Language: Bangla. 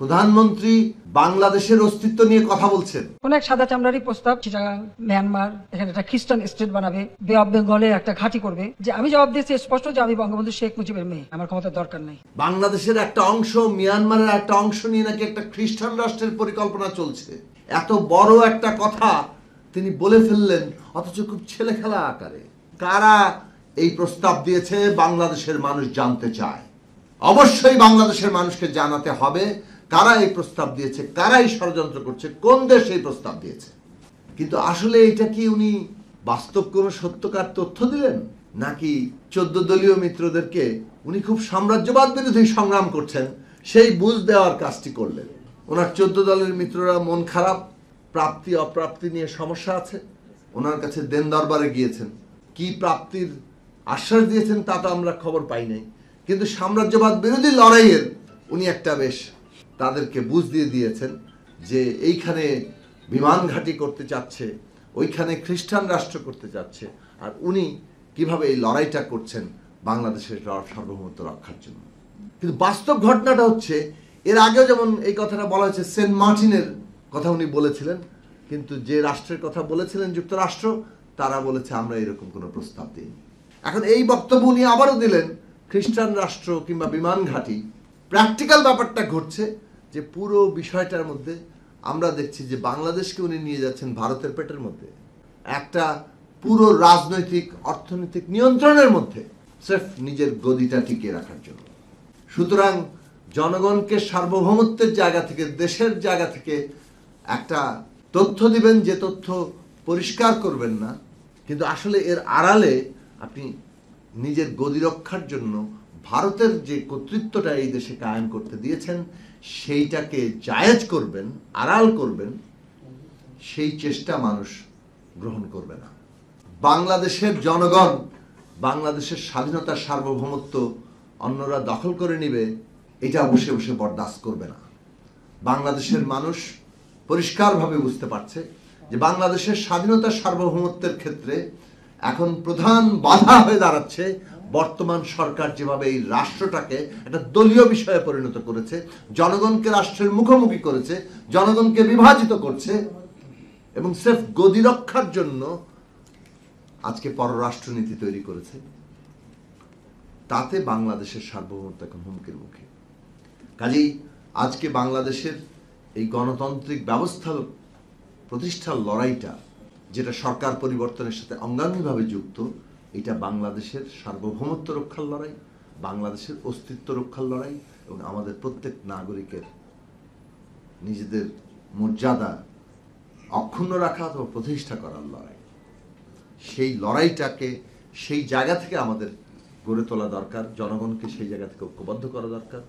প্রধানমন্ত্রী বাংলাদেশের অস্তিত্ব নিয়ে কথা বলছেন কোন এক সাদা চামড়ারই প্রস্তাব চিটাগাং মিয়ানমার এখানে একটা খ্রিস্টান স্টেট বানাবে বে অফ বেঙ্গলে একটা ঘাঁটি করবে যে আমি জবাব দিয়েছি স্পষ্ট যে আমি বঙ্গবন্ধু শেখ মুজিবের মেয়ে আমার ক্ষমতা দরকার নেই বাংলাদেশের একটা অংশ মিয়ানমারের একটা অংশ নিয়ে নাকি একটা খ্রিস্টান রাষ্ট্রের পরিকল্পনা চলছে এত বড় একটা কথা তিনি বলে ফেললেন অথচ খুব ছেলে খেলা আকারে কারা এই প্রস্তাব দিয়েছে বাংলাদেশের মানুষ জানতে চায় অবশ্যই বাংলাদেশের মানুষকে জানাতে হবে কারা এই প্রস্তাব দিয়েছে কারা এই ষড়যন্ত্র করছে কোন দেশ এই প্রস্তাব দিয়েছে কিন্তু আসলে এটা কি উনি বাস্তব কোনো সত্যকার তথ্য দিলেন নাকি চোদ্দ দলীয় মিত্রদেরকে উনি খুব সাম্রাজ্যবাদ বিরোধী সংগ্রাম করছেন সেই বুঝ দেওয়ার কাজটি করলেন ওনার চোদ্দ দলের মিত্ররা মন খারাপ প্রাপ্তি অপ্রাপ্তি নিয়ে সমস্যা আছে ওনার কাছে দেন দরবারে গিয়েছেন কি প্রাপ্তির আশ্বাস দিয়েছেন তা তো আমরা খবর পাই নাই কিন্তু সাম্রাজ্যবাদ বিরোধী লড়াইয়ের উনি একটা বেশ তাদেরকে বুঝ দিয়ে দিয়েছেন যে এইখানে বিমান ঘাঁটি করতে চাচ্ছে ওইখানে খ্রিস্টান রাষ্ট্র করতে চাচ্ছে আর উনি কিভাবে এই লড়াইটা করছেন বাংলাদেশের সার্বভৌমত্ব রক্ষার জন্য কিন্তু বাস্তব ঘটনাটা হচ্ছে এর আগেও যেমন এই কথাটা বলা হয়েছে সেন্ট মার্টিনের কথা উনি বলেছিলেন কিন্তু যে রাষ্ট্রের কথা বলেছিলেন যুক্তরাষ্ট্র তারা বলেছে আমরা এরকম কোনো প্রস্তাব দিইনি এখন এই বক্তব্য উনি আবারও দিলেন খ্রিস্টান রাষ্ট্র কিংবা বিমান ঘাঁটি প্র্যাকটিক্যাল ব্যাপারটা ঘটছে যে পুরো বিষয়টার মধ্যে আমরা দেখছি যে বাংলাদেশকে উনি নিয়ে যাচ্ছেন ভারতের পেটের মধ্যে একটা পুরো রাজনৈতিক অর্থনৈতিক নিয়ন্ত্রণের মধ্যে সেফ নিজের গদিটা টিকিয়ে রাখার জন্য সুতরাং জনগণকে সার্বভৌমত্বের জায়গা থেকে দেশের জায়গা থেকে একটা তথ্য দিবেন যে তথ্য পরিষ্কার করবেন না কিন্তু আসলে এর আড়ালে আপনি নিজের গদি রক্ষার জন্য ভারতের যে কর্তৃত্বটা এই দেশে কায়েম করতে দিয়েছেন সেইটাকে জায়েজ করবেন আড়াল করবেন সেই চেষ্টা মানুষ গ্রহণ করবে না বাংলাদেশের জনগণ বাংলাদেশের স্বাধীনতার সার্বভৌমত্ব অন্যরা দখল করে নিবে এটা বসে বসে বরদাস্ত করবে না বাংলাদেশের মানুষ পরিষ্কারভাবে বুঝতে পারছে যে বাংলাদেশের স্বাধীনতার সার্বভৌমত্বের ক্ষেত্রে এখন প্রধান বাধা হয়ে দাঁড়াচ্ছে বর্তমান সরকার যেভাবে এই রাষ্ট্রটাকে একটা দলীয় বিষয়ে পরিণত করেছে জনগণকে রাষ্ট্রের মুখোমুখি করেছে জনগণকে বিভাজিত করছে এবং সেফ গদি রক্ষার জন্য আজকে পররাষ্ট্রনীতি তৈরি করেছে তাতে বাংলাদেশের সার্বভৌমত্ব এখন হুমকির মুখে কাজেই আজকে বাংলাদেশের এই গণতান্ত্রিক ব্যবস্থা প্রতিষ্ঠার লড়াইটা যেটা সরকার পরিবর্তনের সাথে অঙ্গাঙ্গীভাবে যুক্ত এটা বাংলাদেশের সার্বভৌমত্ব রক্ষার লড়াই বাংলাদেশের অস্তিত্ব রক্ষার লড়াই এবং আমাদের প্রত্যেক নাগরিকের নিজেদের মর্যাদা অক্ষুণ্ণ রাখা অথবা প্রতিষ্ঠা করার লড়াই সেই লড়াইটাকে সেই জায়গা থেকে আমাদের গড়ে তোলা দরকার জনগণকে সেই জায়গা থেকে ঐক্যবদ্ধ করা দরকার